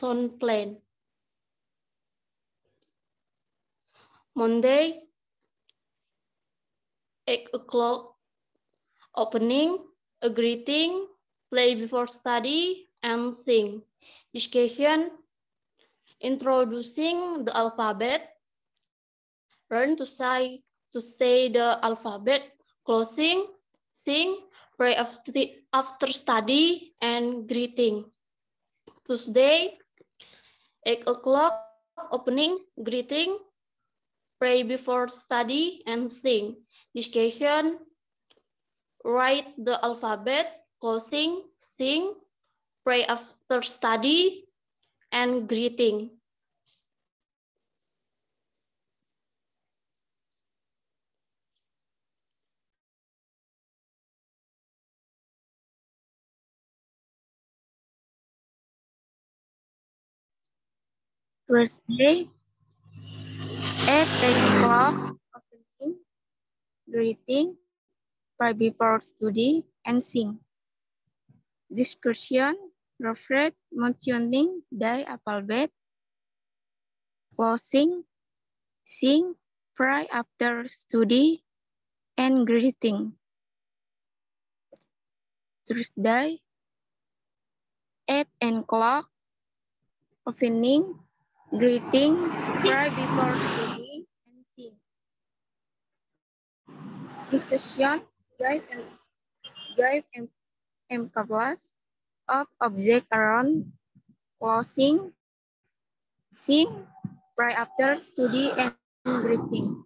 son plan. Monday, 8 o'clock, opening, a greeting, play before study, and sing. Discussion, introducing the alphabet, learn to say, to say the alphabet, closing, sing, pray after, after study, and greeting. Tuesday, 8 o'clock, opening, greeting, pray before study, and sing. Discussion, write the alphabet, closing, sing, pray after study, and greeting. Thursday at ten o'clock opening, greeting, pray before study, and sing. Discussion, reflect, mentioning, die alphabet, closing, sing, pray after study, and greeting. Thursday, at 8 o'clock, opening, greeting, cry before sleeping, and sing. Decision, give and, give and, and covers of object around closing, sing, cry after study and greeting.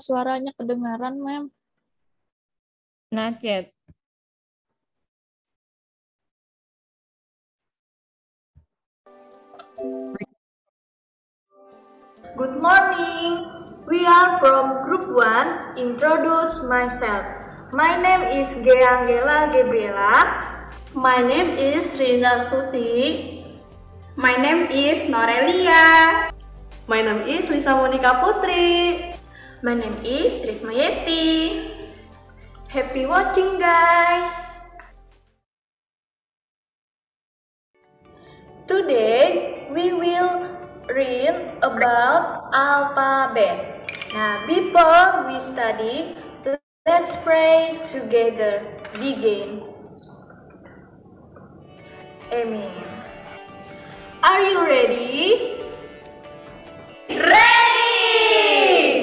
suaranya kedengaran, Mem? Not yet. Good morning. We are from Group 1. Introduce myself. My name is Geangela Gabriela. My name is Rina Stuti. My name is Norelia. My name is Lisa Monica Putri. My name is Trismayesti. Happy watching guys! Today we will read about alphabet. Now before we study, let's pray together. Begin. Amen. Are you ready? Ready!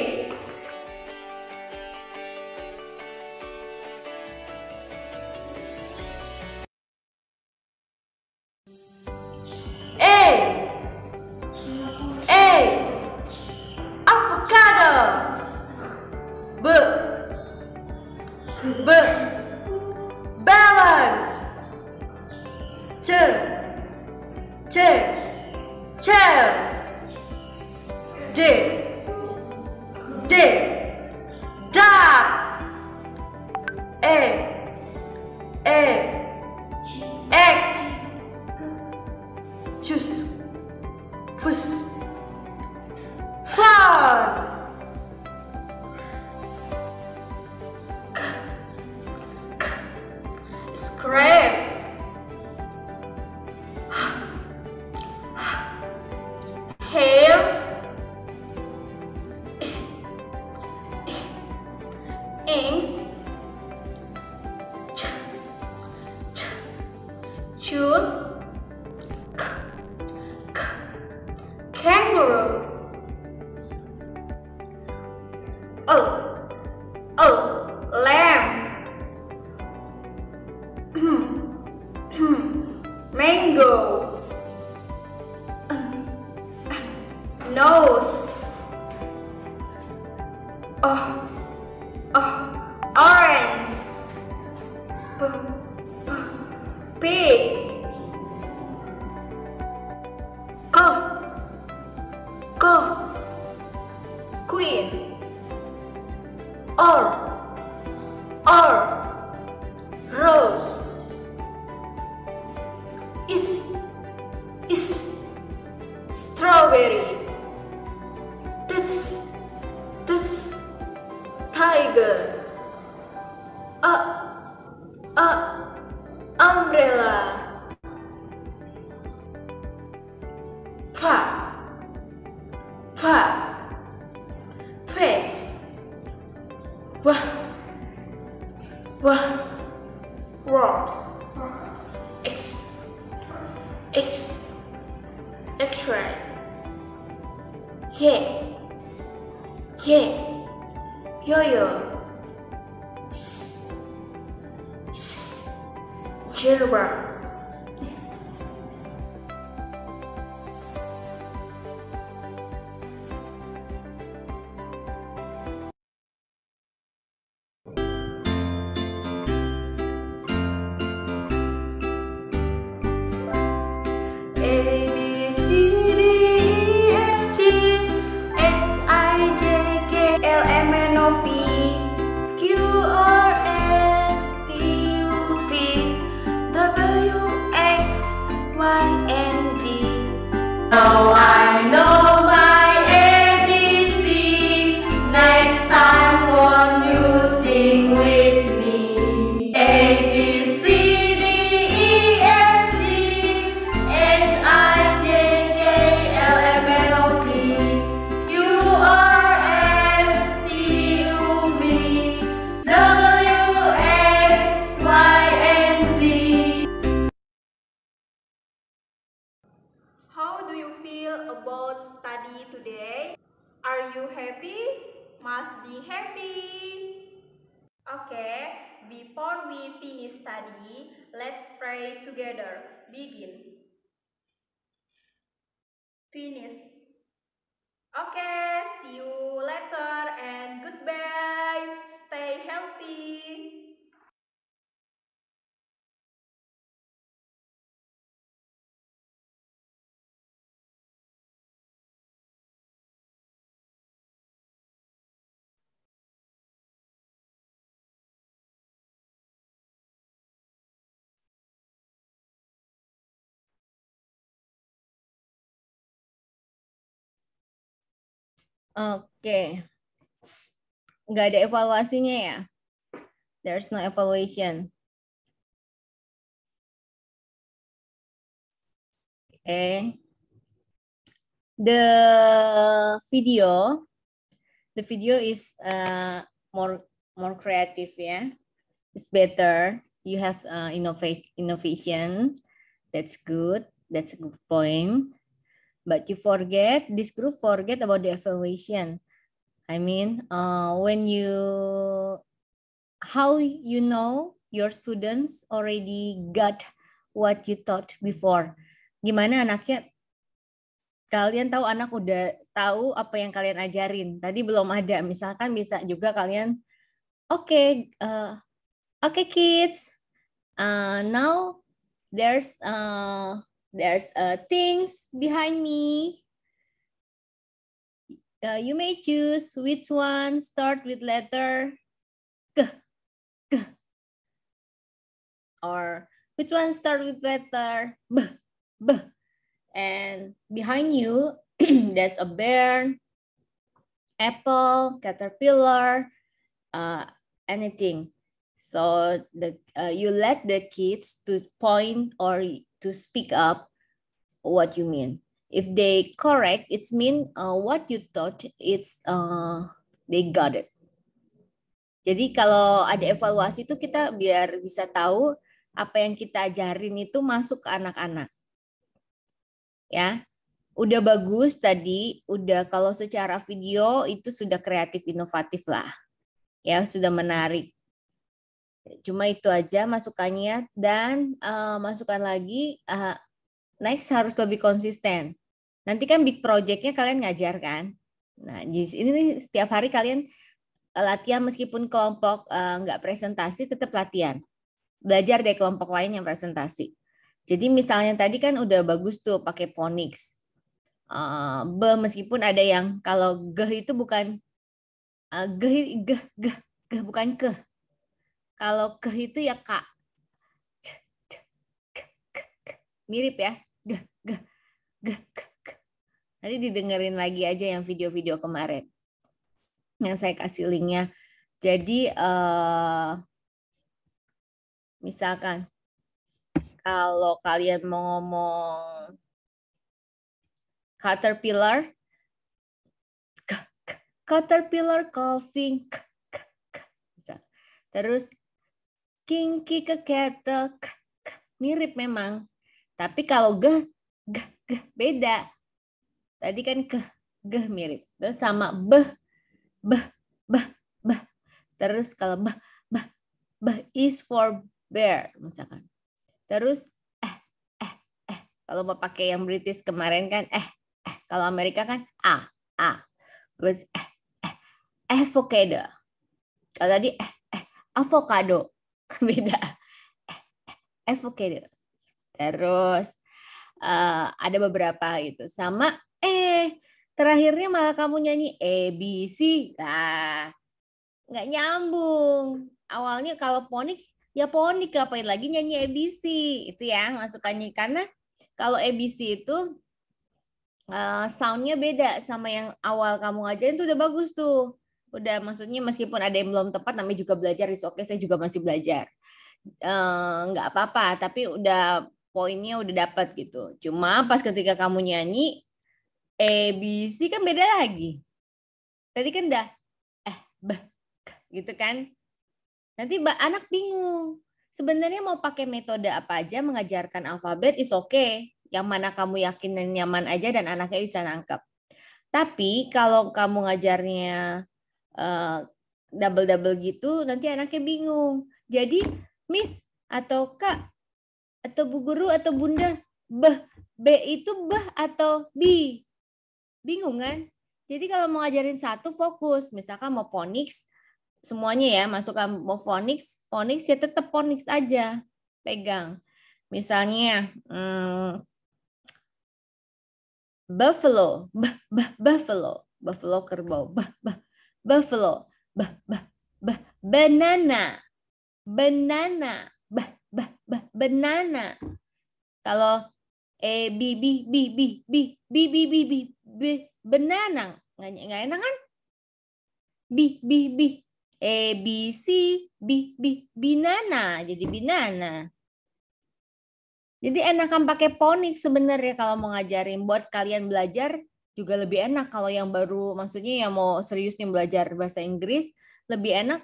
pa, pa, press, wah, wah. about study today. Are you happy? Must be happy. Okay, before we finish study, let's pray together. Begin. Finish. Okay, see you later and goodbye. Stay healthy. Oke. Nggak ada evaluasinya ya? There's no evaluation. Oke. The video, the video is uh, more more creative ya. Yeah? It's better. You have uh, innovation. That's good. That's a good point. But you forget, this group forget about the evaluation. I mean, uh, when you, how you know your students already got what you thought before. Gimana anaknya? Kalian tahu anak udah tahu apa yang kalian ajarin. Tadi belum ada. Misalkan bisa juga kalian, oke, okay, uh, oke okay kids, uh, now there's uh, There's uh, things behind me. Uh, you may choose which one start with letter G, G, Or which one start with letter B, B. And behind you, there's a bear, apple, caterpillar, uh, anything. So the uh, you let the kids to point or to speak up what you mean. If they correct, it's mean uh, what you thought, it's uh, they got it. Jadi kalau ada evaluasi itu kita biar bisa tahu apa yang kita ajarin itu masuk ke anak-anak. Ya. Udah bagus tadi, udah kalau secara video itu sudah kreatif inovatif lah. Ya, sudah menarik. Cuma itu aja masukannya dan uh, masukan lagi uh, next harus lebih konsisten. Nanti kan big projectnya kalian ngajar kan. Nah, di ini setiap hari kalian eh, latihan meskipun kelompok uh, nggak presentasi tetap latihan. Belajar dari kelompok lain yang presentasi. Jadi misalnya tadi kan udah bagus tuh pakai phonics. Uh, be meskipun ada yang kalau geh itu bukan uh, geh geh geh bukan ke kalau ke itu ya kak. Mirip ya. Nanti didengerin lagi aja yang video-video kemarin. Yang saya kasih linknya. Jadi eh, misalkan kalau kalian mau ngomong caterpillar, caterpillar coughing. Terus Kinky ke kettle k, k, mirip memang. Tapi kalau ge ge ge beda. Tadi kan ke, ge mirip. Terus sama be be be be Terus kalau be be be is for bear misalkan. Terus eh, eh, eh. Kalau mau pakai yang British kemarin kan eh, eh. Kalau Amerika kan a, a. Terus eh, eh, eh avocado. Kalau tadi eh, eh, avocado beda avocado eh, eh, terus uh, ada beberapa gitu sama eh terakhirnya malah kamu nyanyi A B C lah nggak nyambung awalnya kalau ponik ya ponik ngapain lagi nyanyi A B C itu ya masukannya karena kalau A B C itu uh, soundnya beda sama yang awal kamu ngajarin itu udah bagus tuh udah maksudnya meskipun ada yang belum tepat namanya juga belajar is oke okay, saya juga masih belajar eh, nggak uh, apa-apa tapi udah poinnya udah dapat gitu cuma pas ketika kamu nyanyi ABC kan beda lagi tadi kan dah eh bah gitu kan nanti anak bingung sebenarnya mau pakai metode apa aja mengajarkan alfabet is oke okay. yang mana kamu yakin dan nyaman aja dan anaknya bisa nangkep tapi kalau kamu ngajarnya Eh, double double gitu nanti anaknya bingung jadi miss atau kak atau bu guru atau bunda beh b itu beh atau b bingung kan jadi kalau mau ngajarin satu fokus misalkan mau phonics semuanya ya masukkan mau phonics phonics ya tetap phonics aja pegang misalnya hmm, buffalo buffalo buffalo kerbau buffalo, bah bah bah banana, banana, bah bah bah banana. Kalau eh bi bi bi bi bi bi bi b b b banana nggak nggak enak kan? Bi bi bi A B C B B banana jadi banana. Jadi enakan pakai ponik sebenarnya kalau mau ngajarin buat kalian belajar juga lebih enak kalau yang baru maksudnya yang mau serius nih belajar bahasa Inggris lebih enak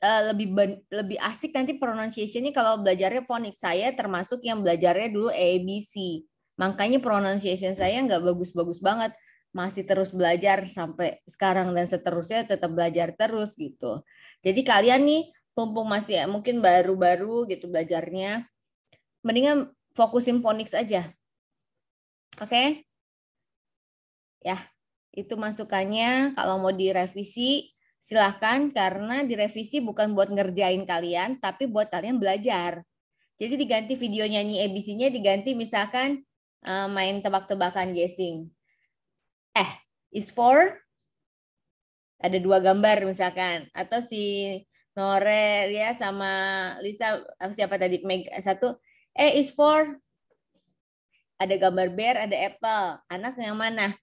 uh, lebih lebih asik nanti pronunciation kalau belajarnya fonik saya termasuk yang belajarnya dulu ABC makanya pronunciation saya nggak bagus-bagus banget masih terus belajar sampai sekarang dan seterusnya tetap belajar terus gitu jadi kalian nih mumpung masih mungkin baru-baru gitu belajarnya mendingan fokusin fonik aja oke okay? Ya, itu masukannya. Kalau mau direvisi, silahkan karena direvisi bukan buat ngerjain kalian, tapi buat kalian belajar. Jadi diganti video nyanyi ABC-nya diganti misalkan uh, main tebak-tebakan guessing. Eh, is for ada dua gambar misalkan atau si Norel ya sama Lisa siapa tadi Meg satu eh is for ada gambar bear ada apple anak yang mana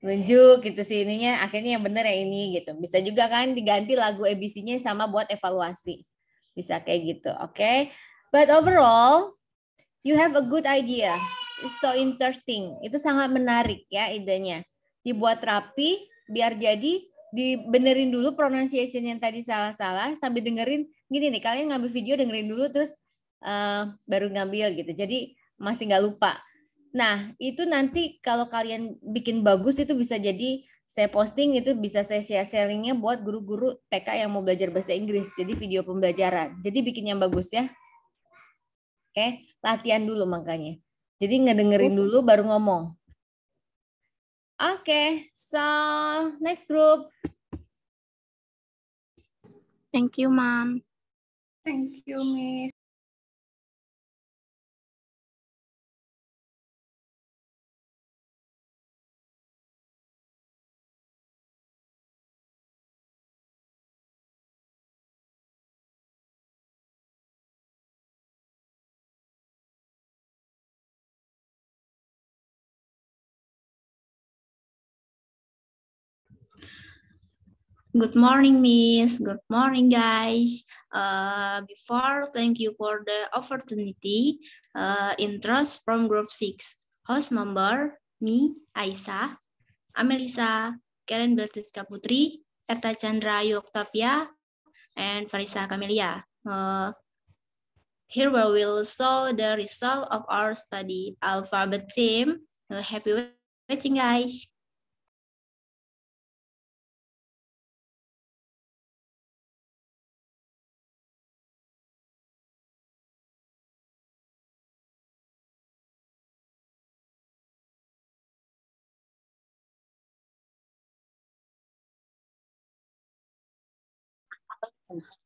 nunjuk gitu sih ininya akhirnya yang bener ya ini gitu bisa juga kan diganti lagu ABC-nya sama buat evaluasi bisa kayak gitu oke okay? but overall you have a good idea it's so interesting itu sangat menarik ya idenya dibuat rapi biar jadi dibenerin dulu pronunciation yang tadi salah-salah sambil dengerin gini nih kalian ngambil video dengerin dulu terus uh, baru ngambil gitu jadi masih nggak lupa Nah, itu nanti kalau kalian bikin bagus itu bisa jadi saya posting itu bisa saya share sharingnya buat guru-guru TK yang mau belajar bahasa Inggris. Jadi video pembelajaran. Jadi bikin yang bagus ya. Oke, latihan dulu makanya. Jadi ngedengerin dulu baru ngomong. Oke, so next group. Thank you, Mom. Thank you, Miss. Good morning, Miss. Good morning, guys. Uh, before, thank you for the opportunity. Uh, interest from group six. Host member, me, Aisa, Amelisa, Karen Beltiska Putri, Erta Chandra Yoktapia, and Farisa Camelia. Uh, here we will show the result of our study. Alphabet team, uh, happy waiting, guys. Thank you.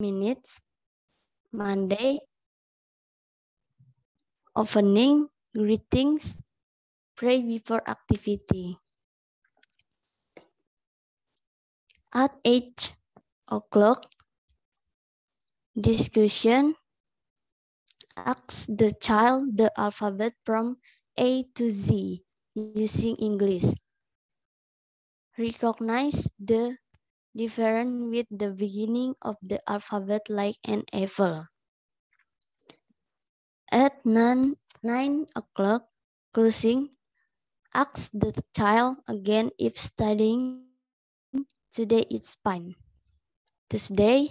minutes, Monday, opening, greetings, pray before activity. At 8 o'clock, discussion, ask the child the alphabet from A to Z using English. Recognize the different with the beginning of the alphabet like an apple. At nine, nine o'clock closing, ask the child again if studying today is fine. Tuesday,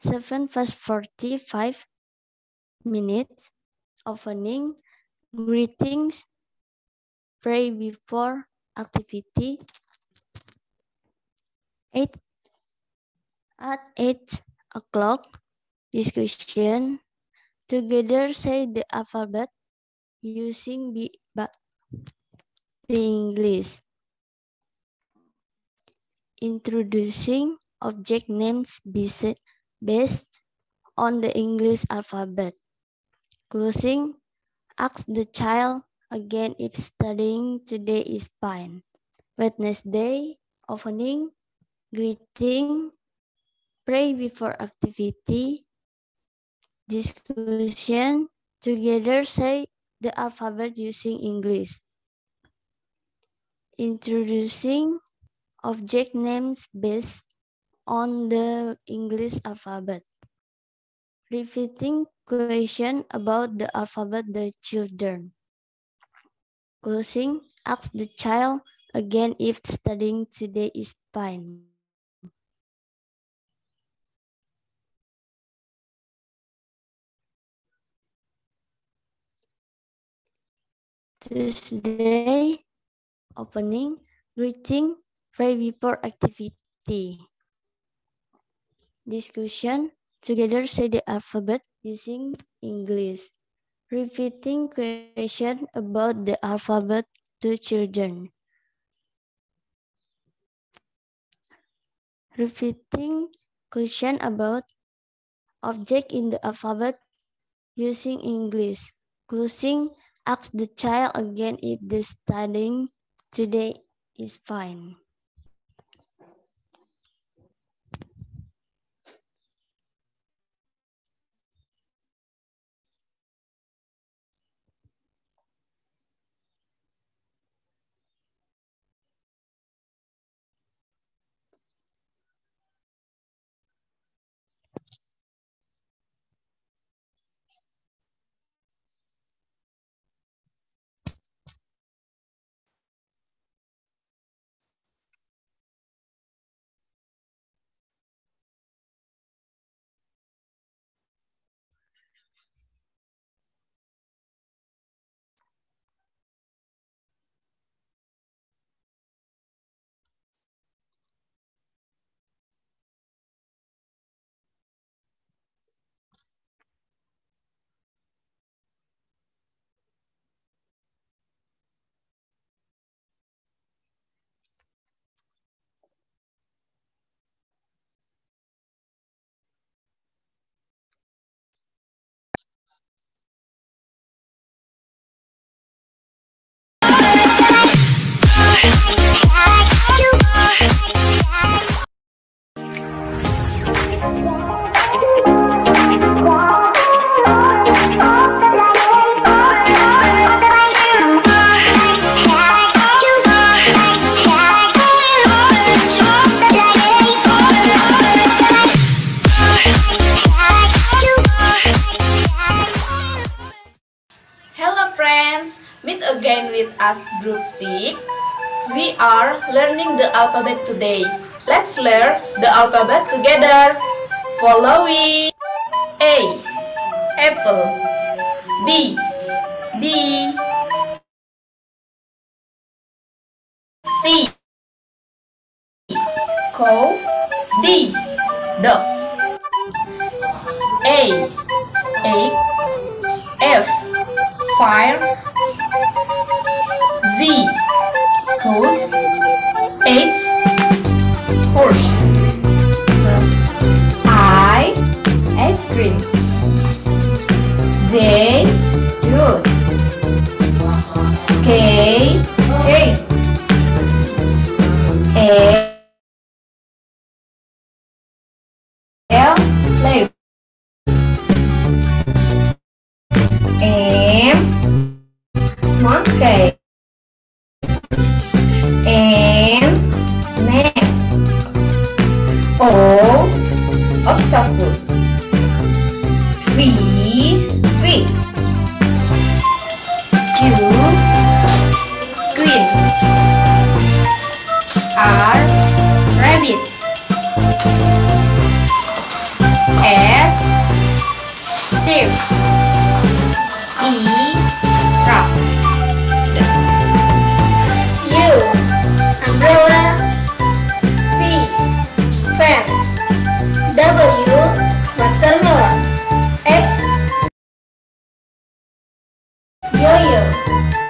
7 past 45 minutes, opening, greetings, pray before activity, Eight, at eight o'clock discussion together say the alphabet using the English. Introducing object names based on the English alphabet. Closing, ask the child again if studying today is fine. Wednesday, opening. greeting, pray before activity, discussion, together say the alphabet using English. Introducing object names based on the English alphabet. Repeating question about the alphabet the children. Closing, ask the child again if studying today is fine. Tuesday opening greeting free before activity. Discussion together say the alphabet using English. Repeating question about the alphabet to children. Repeating question about object in the alphabet using English. Closing Ask the child again if the studying today is fine. alphabet today. Let's learn the alphabet together. Following A. Apple B. B C Cow D Dog A Egg F Fire Z horse, Eight. horse. I, ice cream. J, juice. K, cake. A, yo-yo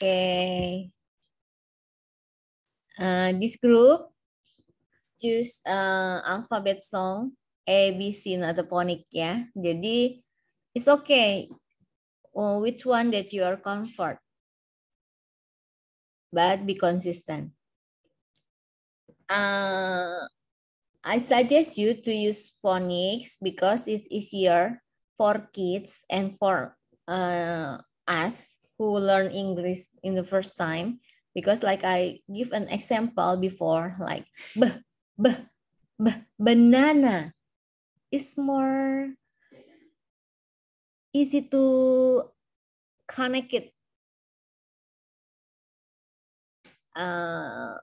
Okay. Uh, this group choose uh, alphabet song A, B, C, not the phonic ya. Jadi it's okay. Well, which one that you are comfort. But be consistent. Uh, I suggest you to use phonics because it's easier for kids and for uh, us who learn English in the first time because like I give an example before like b b b banana is more easy to connect it uh,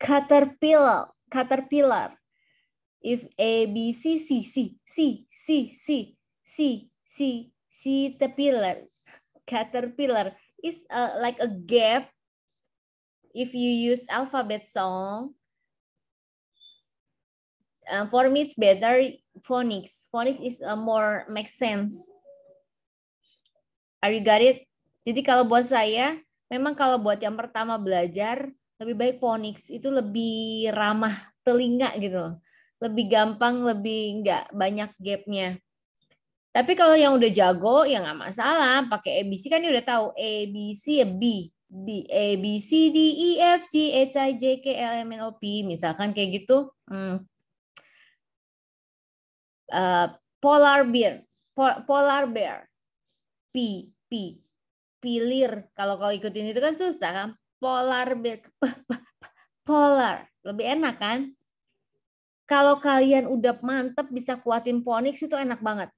caterpillar caterpillar if a b c c c c c c c c caterpillar caterpillar is a, uh, like a gap if you use alphabet song uh, for me it's better phonics phonics is a uh, more make sense are you got it jadi kalau buat saya memang kalau buat yang pertama belajar lebih baik phonics itu lebih ramah telinga gitu lebih gampang lebih enggak banyak gapnya tapi kalau yang udah jago ya nggak masalah, pakai ABC kan dia udah tahu ABC ya B, B A B C D E F G H I J K L M N O P misalkan kayak gitu. Hmm. Uh, polar bear, pol polar bear. P P pilir. Kalau kau ikutin itu kan susah kan? Polar bear. Polar. Lebih enak kan? Kalau kalian udah mantep bisa kuatin ponix itu enak banget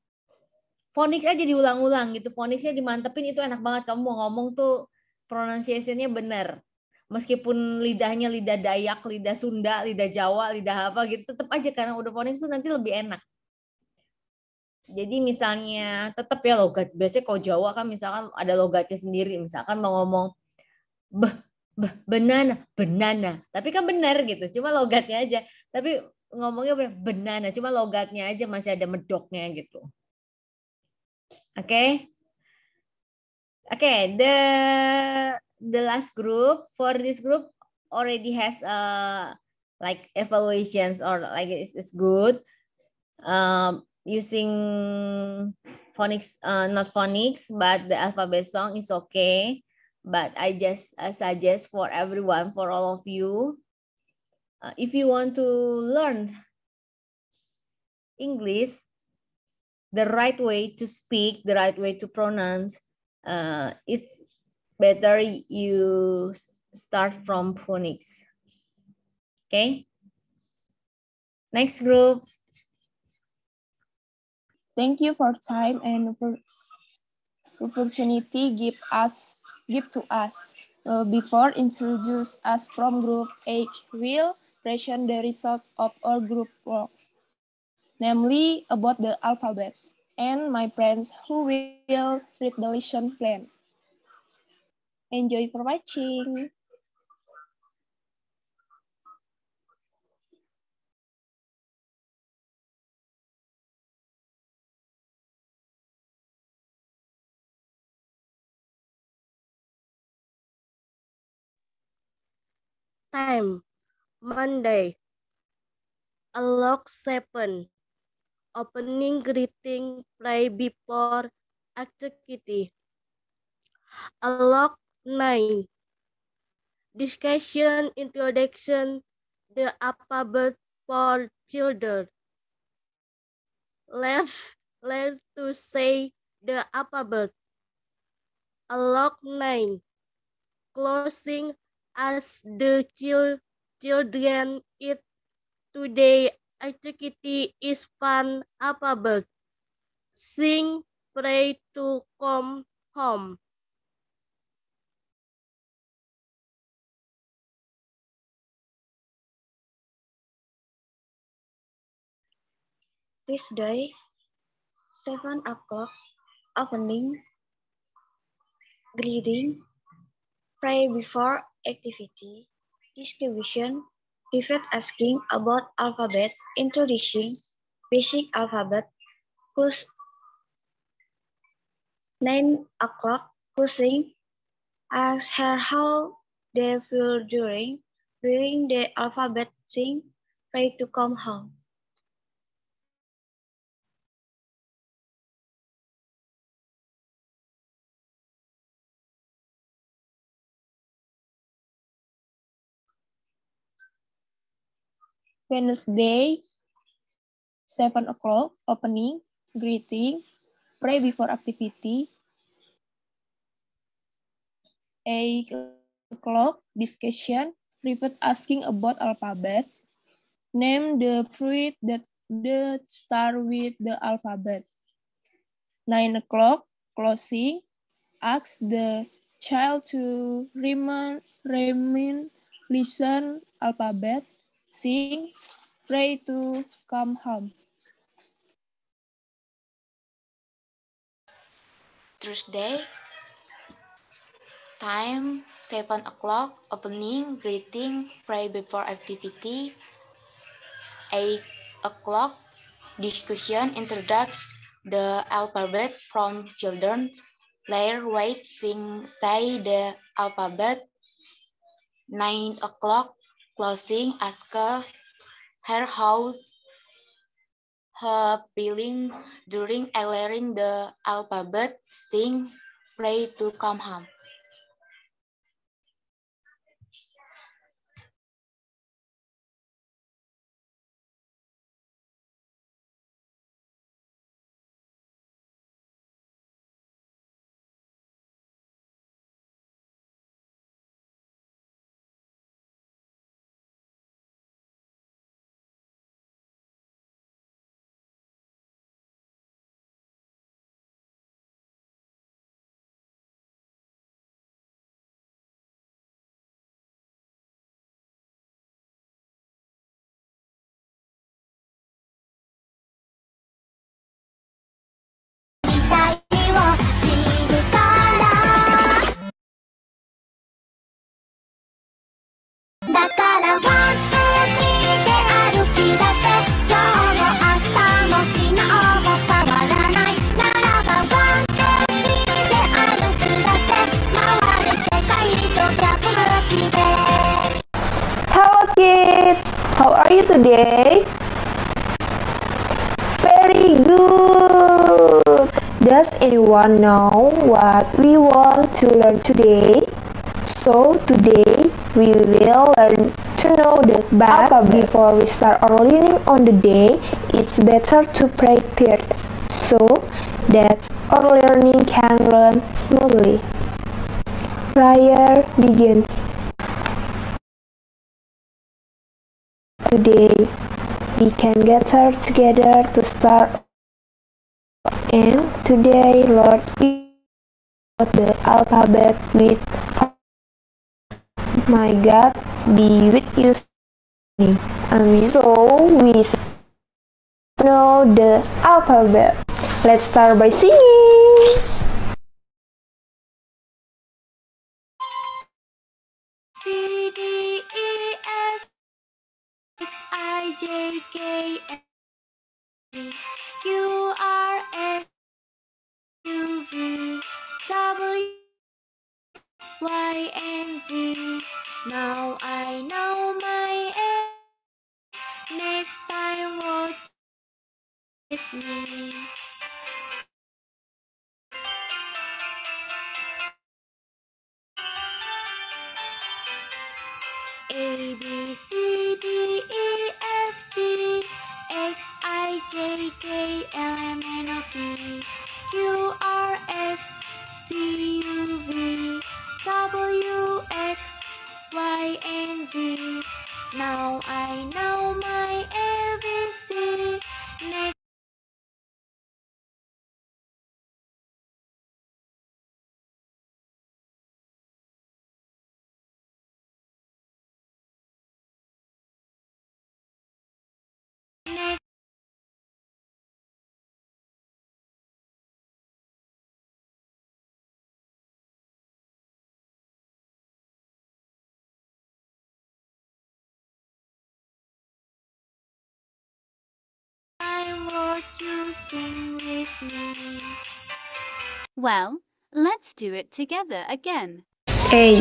fonik aja diulang-ulang gitu foniknya dimantepin itu enak banget kamu mau ngomong tuh pronunciationnya bener meskipun lidahnya lidah Dayak, lidah Sunda, lidah Jawa, lidah apa gitu, tetap aja karena udah fonik tuh nanti lebih enak. Jadi misalnya tetap ya logat. Biasanya kalau Jawa kan misalkan ada logatnya sendiri. Misalkan mau ngomong beh, beh, benana, benana. Tapi kan benar gitu, cuma logatnya aja. Tapi ngomongnya benar, ya? benana, cuma logatnya aja masih ada medoknya gitu. Okay. Okay, the the last group for this group already has uh like evaluations or like it's, it's good um using phonics uh, not phonics but the alphabet song is okay but i just I suggest for everyone for all of you uh, if you want to learn english the right way to speak, the right way to pronounce, uh, it's better you start from phonics. Okay. Next group. Thank you for time and opportunity give us give to us. Uh, before introduce us from group H, we'll present the result of our group work, namely about the alphabet and my friends who will read the lesson plan. Enjoy for watching. Time Monday, lock seven. opening greeting, play before activity. Alok nine Discussion, introduction, the alphabet for children. Let's learn to say the alphabet. Alok nine Closing as the chil children eat today activity is fun affable. Sing, pray to come home. This day, seven o'clock, opening, greeting, pray before activity, distribution, referred asking about alphabet introducing basic alphabet whose nine o'clock cursing asked her how they feel during during the alphabet sing pray to come home. Wednesday, 7 o'clock, opening, greeting, pray before activity, 8 o'clock, discussion, private asking about alphabet, name the fruit that the start with the alphabet. 9 o'clock, closing, ask the child to remain, remain listen alphabet, sing, pray to come home. Thursday, time, seven o'clock, opening, greeting, pray before activity, Eight o'clock, discussion, introduce the alphabet from children, layer wait sing, say the alphabet, Nine o'clock, closing asked her how her feeling during learning the alphabet, sing, pray to come home. very good. Does anyone know what we want to learn today? So today we will learn to know the bad. before we start our learning on the day, it's better to prepare so that our learning can run smoothly. Prayer begins today we can gather together to start and today Lord we put the alphabet with my God be with you Amen. So we know the alphabet. Let's start by singing. Now I know my A. Next time, work with me. A B C sing with me? Well, let's do it together again. A,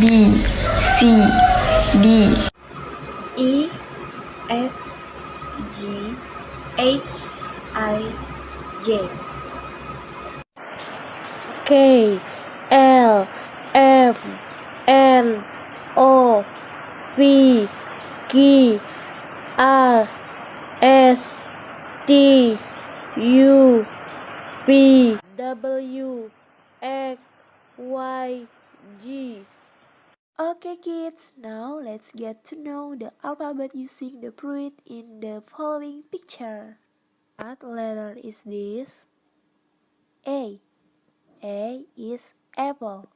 B, C, D, E, F, G, H, I, J, K, L, M, N, O, P, Q, R, S, T, U P W X Y G. Okay kids, now let's get to know the alphabet using the fruit in the following picture. What letter is this? A. A is apple.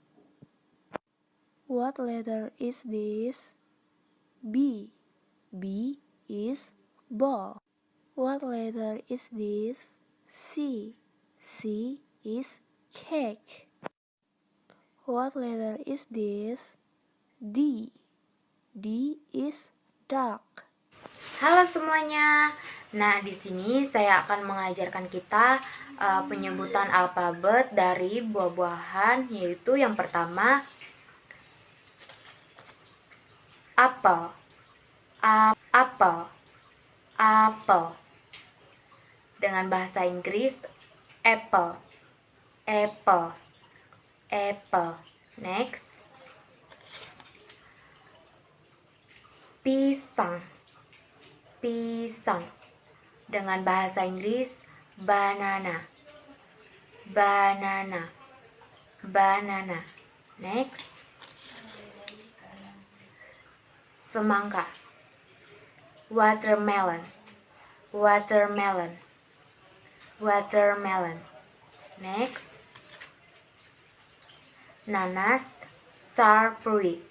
What letter is this? B. B is ball. What letter is this? C. C is cake. What letter is this? D. D is duck. Halo semuanya. Nah, di sini saya akan mengajarkan kita uh, penyebutan alfabet dari buah-buahan yaitu yang pertama apel. Apel. Apel. apel dengan bahasa Inggris apple, apple, apple. Next, pisang, pisang dengan bahasa Inggris banana, banana, banana. Next, semangka, watermelon, watermelon watermelon. Next, nanas, star fruit.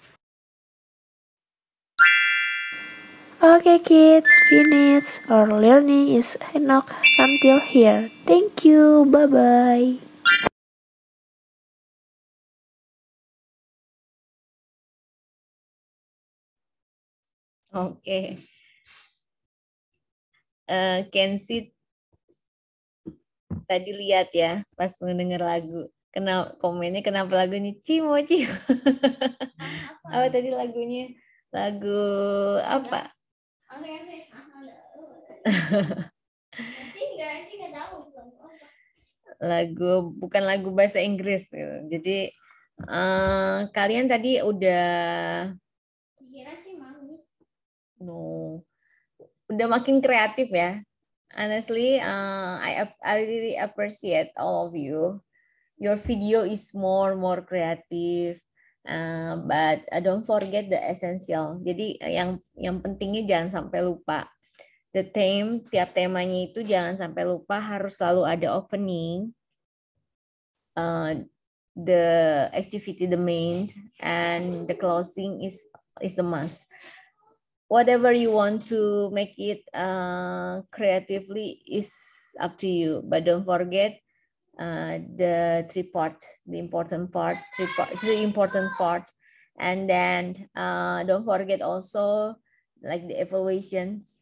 Okay kids, finish. Our learning is enough until here. Thank you. Bye-bye. Okay. Uh, can sit tadi lihat ya pas mendengar lagu kenal komennya kenapa lagunya cimo cimo apa tadi lagunya lagu apa lagu bukan lagu bahasa Inggris gitu. jadi uh, kalian tadi udah no udah makin kreatif ya honestly, uh, I I really appreciate all of you. Your video is more more creative, uh, but I don't forget the essential. Jadi yang yang pentingnya jangan sampai lupa. The theme tiap temanya itu jangan sampai lupa harus selalu ada opening, uh, the activity the main, and the closing is is the must whatever you want to make it uh, creatively is up to you but don't forget uh, the three part the important part three, part, three important part and then uh, don't forget also like the evaluations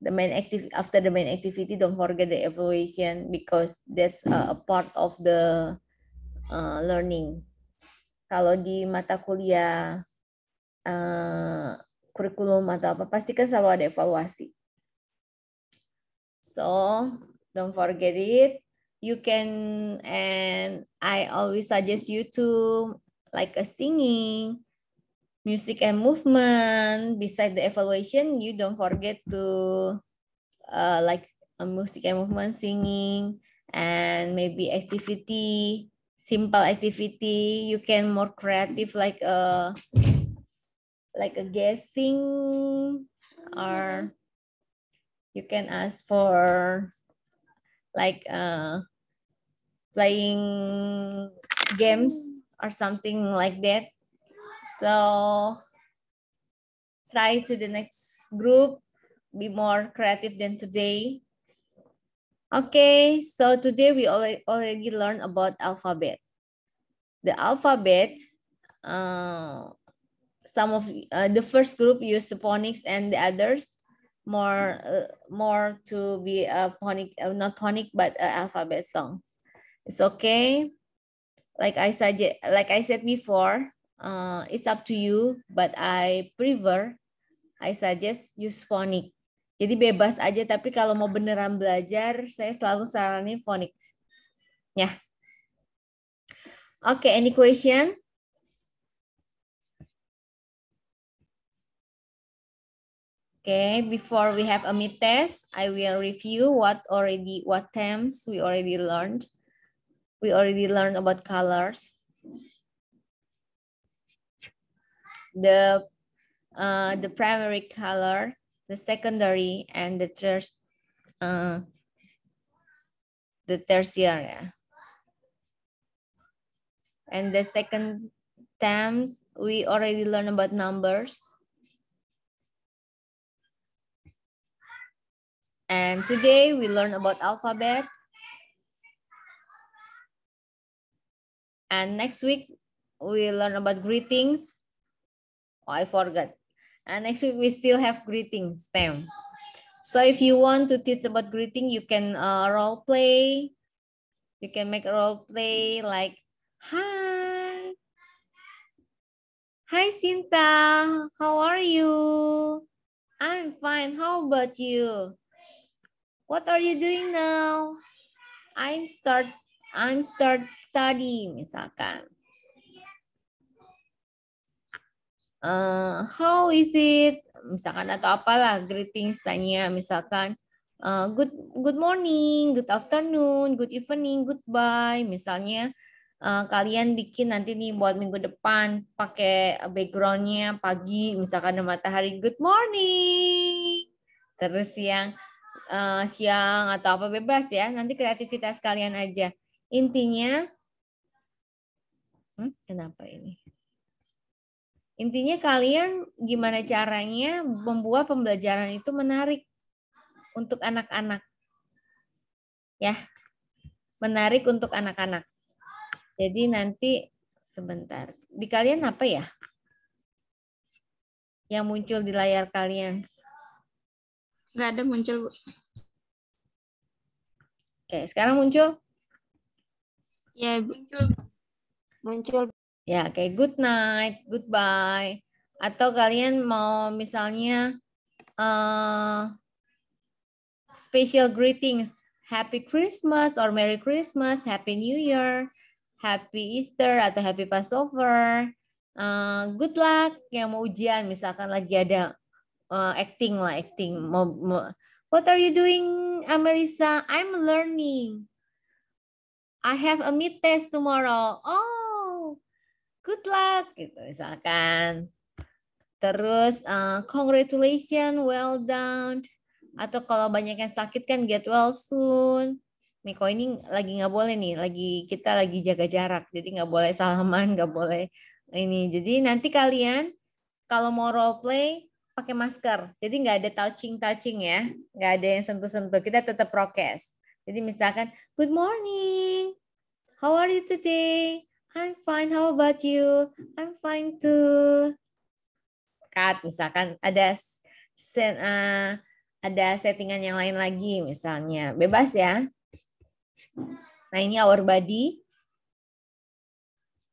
the main active after the main activity don't forget the evaluation because that's a, a part of the uh, learning kalau di mata kuliah uh, kurikulum atau apa, pastikan selalu ada evaluasi. So, don't forget it. You can and I always suggest you to like a singing, music and movement. Beside the evaluation, you don't forget to uh, like a music and movement, singing, and maybe activity simple activity you can more creative like a uh, like a guessing or you can ask for like uh, playing games or something like that. So try to the next group, be more creative than today. Okay, so today we already learned about alphabet. The alphabet uh, some of uh, the first group used phonics and the others more uh, more to be a phonic uh, not phonic but uh, alphabet songs it's okay like i said like i said before uh, it's up to you but i prefer i suggest use phonic jadi bebas aja tapi kalau mau beneran belajar saya selalu saranin phonics ya yeah. oke okay, any question Okay, before we have a mid test, I will review what already what terms we already learned. We already learned about colors. The uh, the primary color, the secondary, and the ter uh, the tertiary. And the second terms, we already learned about numbers. And today we learn about alphabet. And next week we learn about greetings. Oh, I forgot. And next week we still have greetings stem. So if you want to teach about greeting, you can uh, role play. You can make a role play like, hi. Hi, Sinta. How are you? I'm fine. How about you? What are you doing now? I'm start I'm start studying misalkan. Uh, how is it? Misalkan atau apalah greetings tanya misalkan uh, good good morning, good afternoon, good evening, goodbye misalnya uh, kalian bikin nanti nih buat minggu depan pakai backgroundnya pagi misalkan ada matahari good morning terus yang uh, siang atau apa bebas ya. Nanti kreativitas kalian aja. Intinya, hmm, kenapa ini? Intinya kalian gimana caranya membuat pembelajaran itu menarik untuk anak-anak. Ya, menarik untuk anak-anak. Jadi nanti sebentar. Di kalian apa ya? Yang muncul di layar kalian? Nggak ada muncul, Bu. Oke, sekarang muncul? Ya, muncul. Muncul. Ya, oke. Okay. Good night, goodbye. Atau kalian mau misalnya uh, special greetings. Happy Christmas or Merry Christmas, Happy New Year, Happy Easter atau Happy Passover. Uh, good luck yang mau ujian, misalkan lagi ada uh, acting lah acting mau, mau what are you doing Amelisa I'm learning I have a mid test tomorrow oh good luck gitu misalkan terus uh, congratulations well done atau kalau banyak yang sakit kan get well soon Miko ini lagi nggak boleh nih, lagi kita lagi jaga jarak, jadi nggak boleh salaman, nggak boleh ini. Jadi nanti kalian kalau mau role play pakai masker. Jadi nggak ada touching-touching ya, nggak ada yang sentuh-sentuh. Kita tetap prokes. Jadi misalkan, good morning, how are you today? I'm fine, how about you? I'm fine too. Cut, misalkan ada sen, uh, ada settingan yang lain lagi misalnya. Bebas ya. Nah ini our body.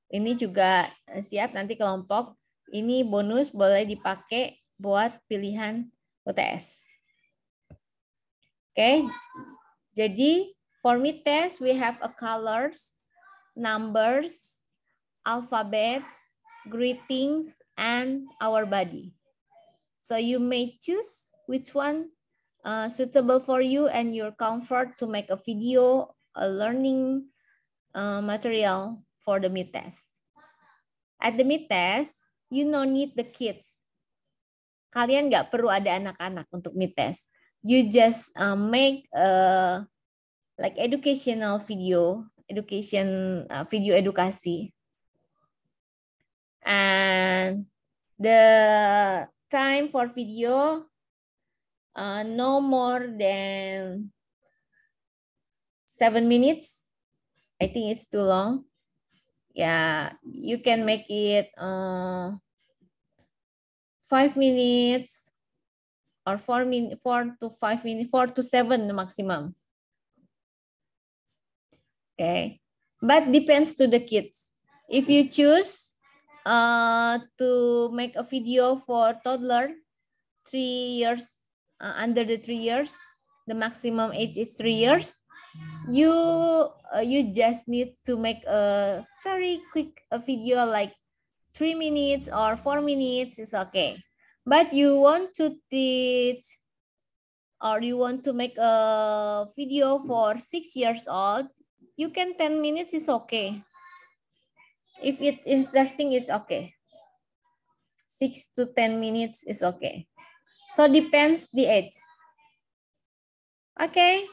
Ini juga siap nanti kelompok. Ini bonus boleh dipakai buat pilihan UTS. Oke, okay. jadi for mid test we have a colors, numbers, alphabets, greetings, and our body. So you may choose which one uh, suitable for you and your comfort to make a video, a learning uh, material for the mid test. At the mid test, you no need the kids kalian nggak perlu ada anak-anak untuk mid test. You just uh, make a, like educational video, education uh, video edukasi, and the time for video uh, no more than seven minutes. I think it's too long. Yeah, you can make it. Uh, five minutes or four minutes, four to five minutes, four to seven maximum. Okay, but depends to the kids. If you choose uh, to make a video for toddler, three years, uh, under the three years, the maximum age is three years, you uh, you just need to make a very quick a video like three minutes or four minutes is okay. But you want to teach or you want to make a video for six years old, you can 10 minutes is okay. If it is interesting, it's okay. Six to 10 minutes is okay. So depends the age. Okay.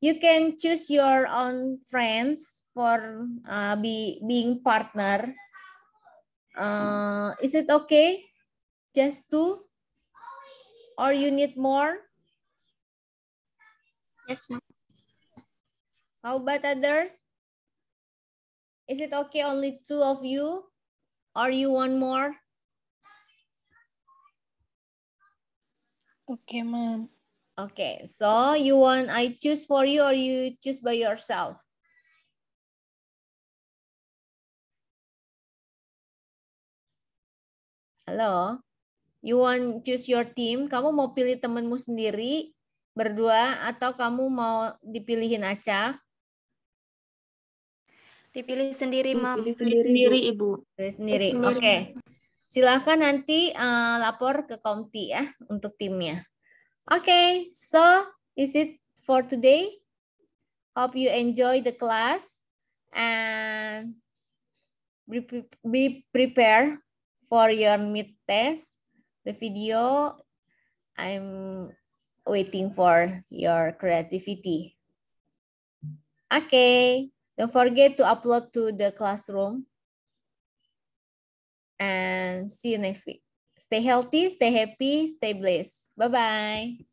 You can choose your own friends for uh, be, being partner uh, is it okay? Just two? Or you need more? Yes, ma'am. How about others? Is it okay only two of you? Or you want more? Okay, ma'am. Okay, so you want I choose for you or you choose by yourself? Halo? You want choose your team? Kamu mau pilih temanmu sendiri berdua atau kamu mau dipilihin acak? Dipilih sendiri, Mam. Dipilih sendiri, Ibu. Dipilih sendiri. Oke. Okay. Silahkan nanti uh, lapor ke Komti ya untuk timnya. Oke, okay, so is it for today? Hope you enjoy the class and be prepared for your mid test, the video, I'm waiting for your creativity. Okay, don't forget to upload to the classroom. And see you next week. Stay healthy, stay happy, stay blessed. Bye-bye.